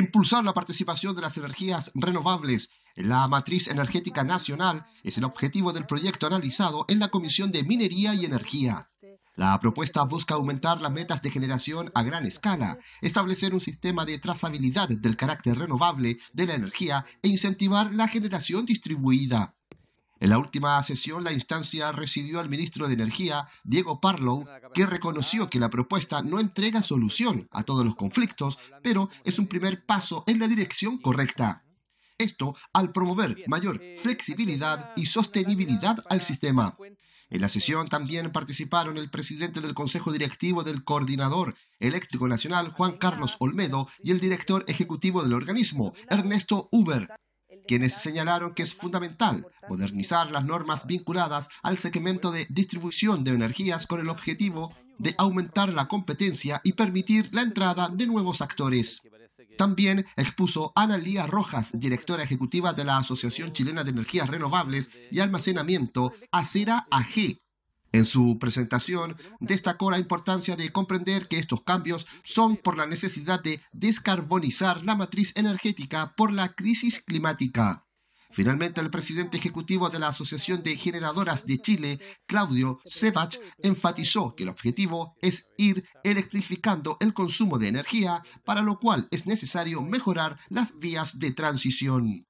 Impulsar la participación de las energías renovables en la matriz energética nacional es el objetivo del proyecto analizado en la Comisión de Minería y Energía. La propuesta busca aumentar las metas de generación a gran escala, establecer un sistema de trazabilidad del carácter renovable de la energía e incentivar la generación distribuida. En la última sesión, la instancia recibió al ministro de Energía, Diego Parlow, que reconoció que la propuesta no entrega solución a todos los conflictos, pero es un primer paso en la dirección correcta. Esto al promover mayor flexibilidad y sostenibilidad al sistema. En la sesión también participaron el presidente del Consejo Directivo del Coordinador Eléctrico Nacional, Juan Carlos Olmedo, y el director ejecutivo del organismo, Ernesto Uber, quienes señalaron que es fundamental modernizar las normas vinculadas al segmento de distribución de energías con el objetivo de aumentar la competencia y permitir la entrada de nuevos actores. También expuso Ana Lía Rojas, directora ejecutiva de la Asociación Chilena de Energías Renovables y Almacenamiento, Acera AG, en su presentación, destacó la importancia de comprender que estos cambios son por la necesidad de descarbonizar la matriz energética por la crisis climática. Finalmente, el presidente ejecutivo de la Asociación de Generadoras de Chile, Claudio Sevach, enfatizó que el objetivo es ir electrificando el consumo de energía, para lo cual es necesario mejorar las vías de transición.